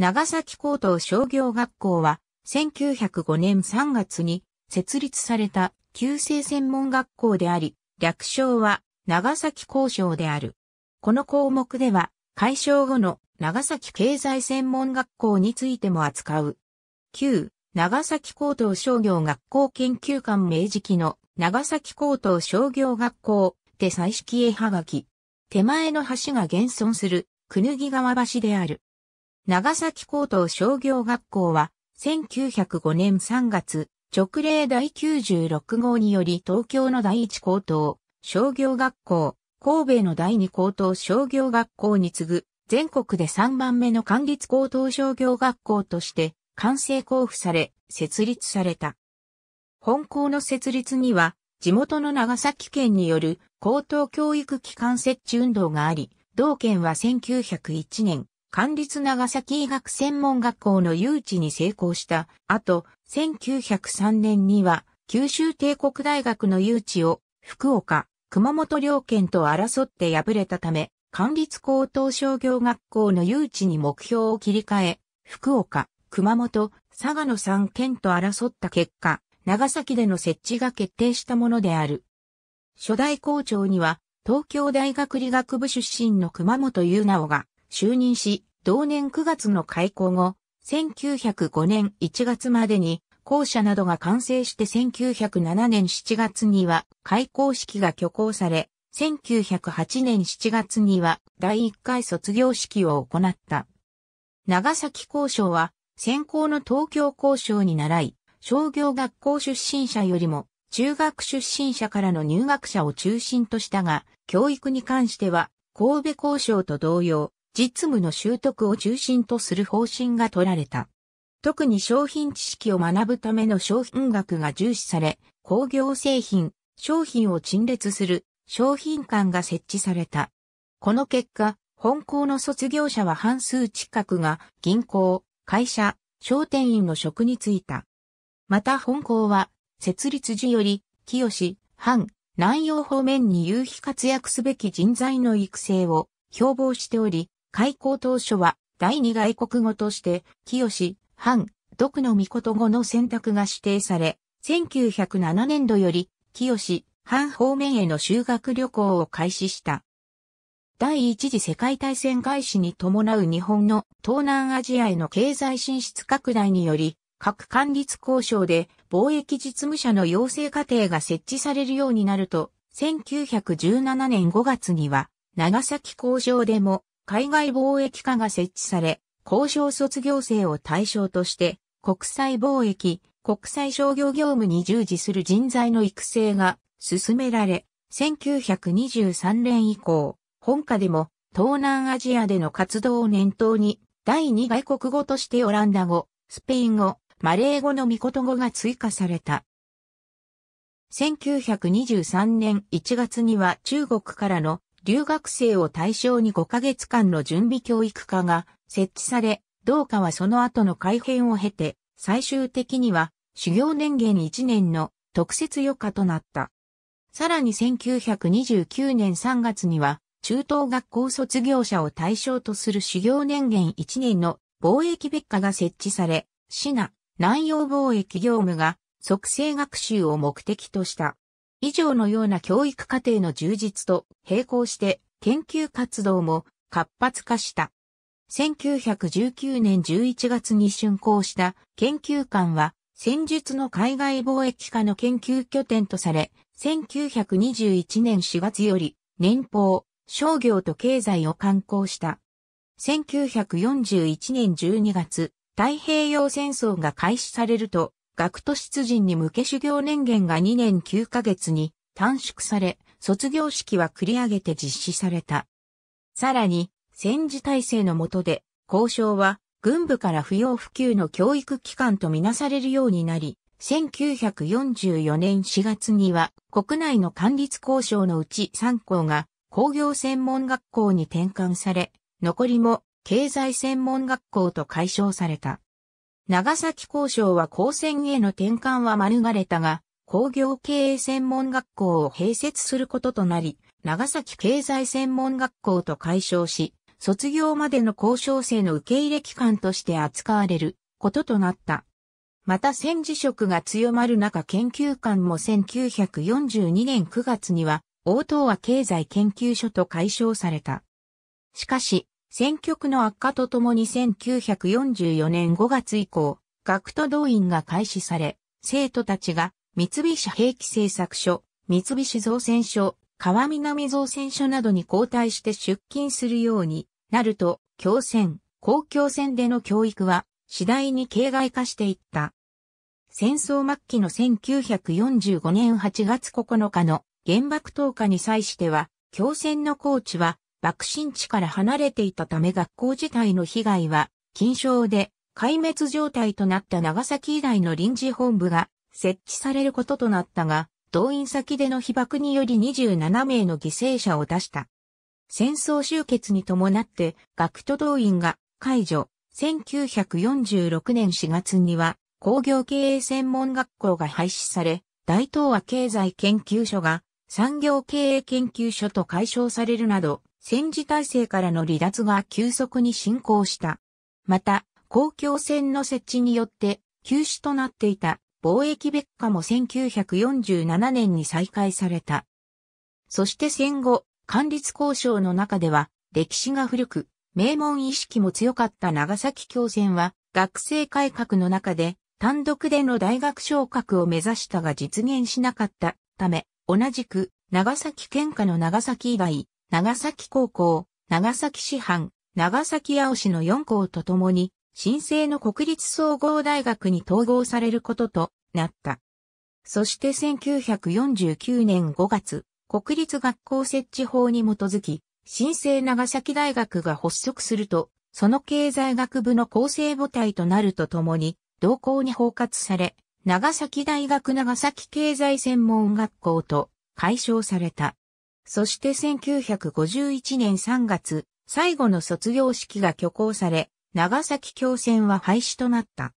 長崎高等商業学校は、1905年3月に設立された旧制専門学校であり、略称は長崎高校である。この項目では、解消後の長崎経済専門学校についても扱う。旧長崎高等商業学校研究館明治期の長崎高等商業学校で彩色絵はがき。手前の橋が現存する、くぬぎ川橋である。長崎高等商業学校は、1905年3月、直令第96号により東京の第一高等商業学校、神戸の第二高等商業学校に次ぐ、全国で3番目の管立高等商業学校として、完成交付され、設立された。本校の設立には、地元の長崎県による高等教育機関設置運動があり、同県は1901年、管立長崎医学専門学校の誘致に成功した後、1903年には九州帝国大学の誘致を福岡、熊本両県と争って敗れたため、管立高等商業学校の誘致に目標を切り替え、福岡、熊本、佐賀の3県と争った結果、長崎での設置が決定したものである。初代校長には、東京大学理学部出身の熊本優直が就任し、同年9月の開校後、1905年1月までに校舎などが完成して1907年7月には開校式が挙行され、1908年7月には第1回卒業式を行った。長崎交渉は先行の東京交渉に習い、商業学校出身者よりも中学出身者からの入学者を中心としたが、教育に関しては神戸交渉と同様、実務の習得を中心とする方針が取られた。特に商品知識を学ぶための商品学が重視され、工業製品、商品を陳列する商品館が設置された。この結果、本校の卒業者は半数近くが銀行、会社、商店員の職に就いた。また本校は、設立時より、清、藩、南洋方面に有比活躍すべき人材の育成を標榜しており、開校当初は第二外国語として、清、藩、独の御事語の選択が指定され、1907年度より、清、藩方面への修学旅行を開始した。第一次世界大戦開始に伴う日本の東南アジアへの経済進出拡大により、各管理交渉で貿易実務者の養成課程が設置されるようになると、1917年5月には、長崎工場でも海外貿易課が設置され、交渉卒業生を対象として、国際貿易、国際商業業務に従事する人材の育成が進められ、1923年以降、本家でも東南アジアでの活動を念頭に、第2外国語としてオランダ語、スペイン語、マレー語のミコ語が追加された。1923年1月には中国からの留学生を対象に5ヶ月間の準備教育課が設置され、同課はその後の改編を経て、最終的には修行年限1年の特設余課となった。さらに1929年3月には、中等学校卒業者を対象とする修行年限1年の貿易別課が設置され、市な南洋貿易業務が促成学習を目的とした。以上のような教育課程の充実と並行して研究活動も活発化した。1919年11月に竣工した研究館は戦術の海外貿易化の研究拠点とされ、1921年4月より年俸、商業と経済を観光した。1941年12月、太平洋戦争が開始されると、学徒出陣に向け修行年限が2年9ヶ月に短縮され、卒業式は繰り上げて実施された。さらに、戦時体制の下で、交渉は軍部から不要不急の教育機関とみなされるようになり、1944年4月には国内の管律交渉のうち3校が工業専門学校に転換され、残りも経済専門学校と解消された。長崎交渉は高専への転換は免れたが、工業経営専門学校を併設することとなり、長崎経済専門学校と解消し、卒業までの交渉生の受け入れ機関として扱われることとなった。また戦時職が強まる中研究官も1942年9月には、大東亜経済研究所と解消された。しかし、戦局の悪化とともに1944年5月以降、学徒動員が開始され、生徒たちが三菱兵器製作所、三菱造船所、川南造船所などに交代して出勤するようになると、共戦、公共戦での教育は次第に形骸化していった。戦争末期の1945年8月9日の原爆投下に際しては、共戦のコーチは爆心地から離れていたため学校自体の被害は、近賞で、壊滅状態となった長崎以来の臨時本部が設置されることとなったが、動員先での被爆により27名の犠牲者を出した。戦争終結に伴って、学徒動員が解除。1946年4月には、工業経営専門学校が廃止され、大東亜経済研究所が産業経営研究所と解消されるなど、戦時体制からの離脱が急速に進行した。また、公共船の設置によって休止となっていた貿易別下も1947年に再開された。そして戦後、管理交渉の中では歴史が古く、名門意識も強かった長崎共戦は学生改革の中で単独での大学昇格を目指したが実現しなかったため、同じく長崎県下の長崎以外、長崎高校、長崎師範、長崎青市の4校とともに、新生の国立総合大学に統合されることとなった。そして1949年5月、国立学校設置法に基づき、新生長崎大学が発足すると、その経済学部の構成母体となるとともに、同校に包括され、長崎大学長崎経済専門学校と解消された。そして1951年3月、最後の卒業式が挙行され、長崎共戦は廃止となった。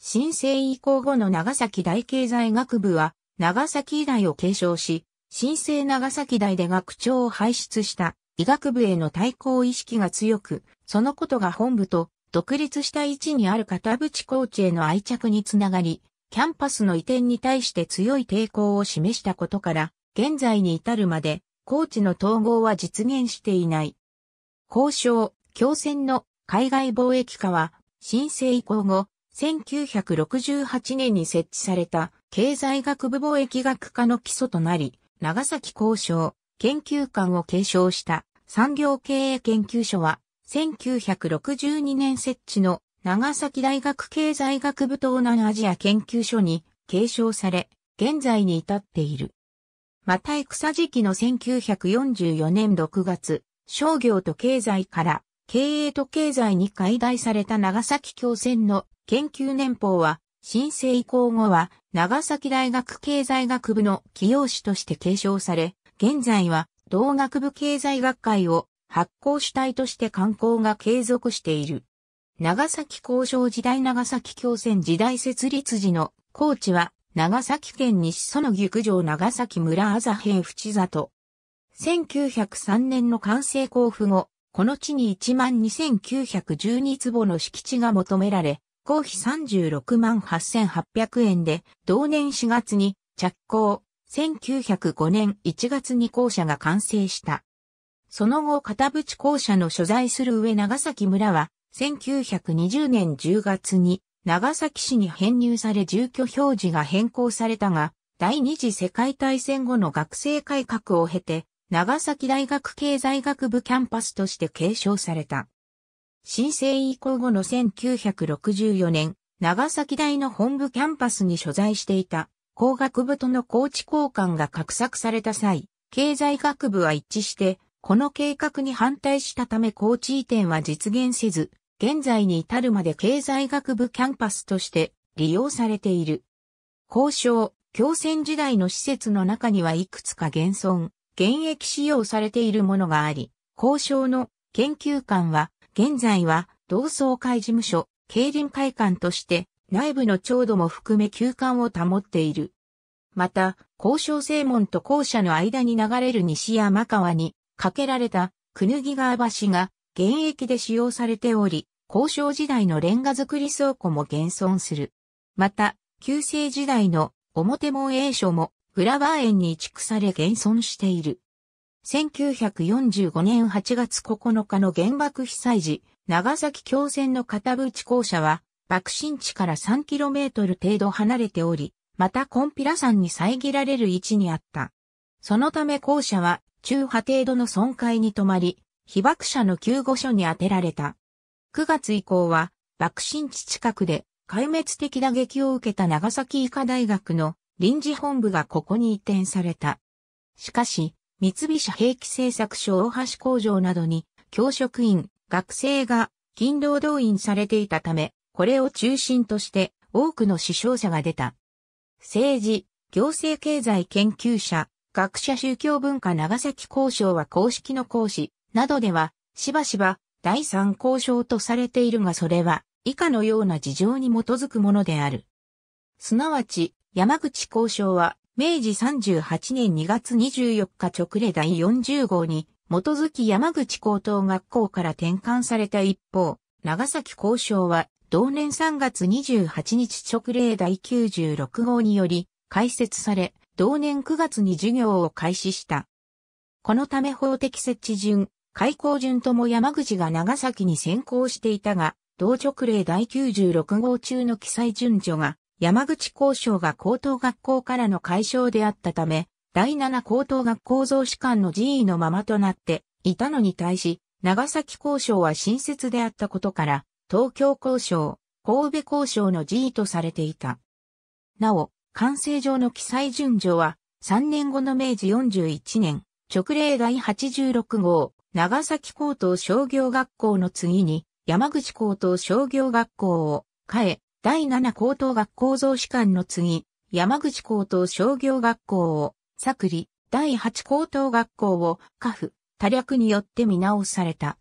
新生以降後の長崎大経済学部は、長崎医大を継承し、新生長崎大で学長を輩出した医学部への対抗意識が強く、そのことが本部と独立した位置にある片淵コーチへの愛着につながり、キャンパスの移転に対して強い抵抗を示したことから、現在に至るまで高知の統合は実現していない。交渉、共戦の海外貿易化は、申請以降後、1968年に設置された経済学部貿易学科の基礎となり、長崎交渉研究館を継承した産業経営研究所は、1962年設置の長崎大学経済学部東南アジア研究所に継承され、現在に至っている。また戦時期の1944年6月、商業と経済から経営と経済に解体された長崎共戦の研究年報は、新生以降後は長崎大学経済学部の起用紙として継承され、現在は同学部経済学会を発行主体として観光が継続している。長崎交渉時代長崎共戦時代設立時の高知は長崎県西園木城長崎村朝平淵里。1903年の完成交付後、この地に12,912坪の敷地が求められ、公費36万8,800円で、同年4月に着工、1905年1月に校舎が完成した。その後、片淵校舎の所在する上長崎村は、1920年10月に長崎市に編入され住居表示が変更されたが、第二次世界大戦後の学生改革を経て、長崎大学経済学部キャンパスとして継承された。申請以降後の1964年、長崎大の本部キャンパスに所在していた工学部との高知交換が画策された際、経済学部は一致して、この計画に反対したため高知移転は実現せず、現在に至るまで経済学部キャンパスとして利用されている。交渉、共戦時代の施設の中にはいくつか現存、現役使用されているものがあり、交渉の研究館は、現在は同窓会事務所、競輪会館として内部の調度も含め休館を保っている。また、交渉正門と校舎の間に流れる西山川に架けられた、くぬぎ川橋が現役で使用されており、交渉時代のレンガ造り倉庫も現存する。また、旧世時代の表門栄所もフラワー園に移築され現存している。1945年8月9日の原爆被災時、長崎共戦の片淵校舎は、爆心地から 3km 程度離れており、またコンピラ山に遮られる位置にあった。そのため校舎は中波程度の損壊に止まり、被爆者の救護所に充てられた。9月以降は、爆心地近くで壊滅的打撃を受けた長崎医科大学の臨時本部がここに移転された。しかし、三菱兵器製作所大橋工場などに、教職員、学生が勤労動員されていたため、これを中心として多くの死傷者が出た。政治、行政経済研究者、学者宗教文化長崎交渉は公式の講師などでは、しばしば第三交渉とされているがそれは以下のような事情に基づくものである。すなわち、山口交渉は明治38年2月24日直令第40号に基づき山口高等学校から転換された一方、長崎交渉は同年3月28日直令第96号により開設され、同年9月に授業を開始した。このため法的設置順、開口順とも山口が長崎に先行していたが、同直令第96号中の記載順序が、山口交渉が高等学校からの解消であったため、第7高等学校増士官の辞意のままとなっていたのに対し、長崎交渉は新設であったことから、東京交渉、神戸交渉の辞意とされていた。なお、完成上の記載順序は、3年後の明治41年、直令第86号、長崎高等商業学校の次に、山口高等商業学校を、変え、第七高等学校増士館の次、山口高等商業学校を、作理、第八高等学校を、下府、多略によって見直された。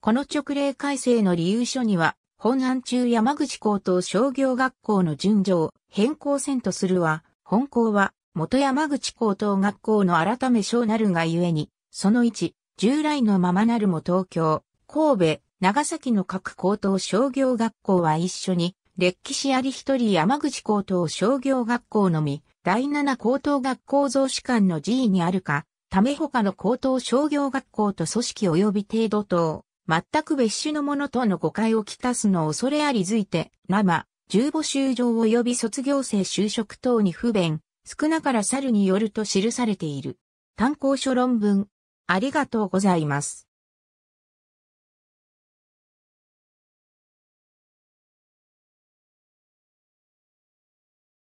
この直令改正の理由書には、本案中山口高等商業学校の順序を変更せんとするは、本校は元山口高等学校の改め小なるがゆえに、その1、従来のままなるも東京、神戸、長崎の各高等商業学校は一緒に、歴史あり一人山口高等商業学校のみ、第七高等学校増資館の寺位にあるか、ため他の高等商業学校と組織及び程度等、全く別種のものとの誤解をきたすのを恐れありづいて、生、重募集上及び卒業生就職等に不便、少なから猿によると記されている。単行書論文、ありがとうございます。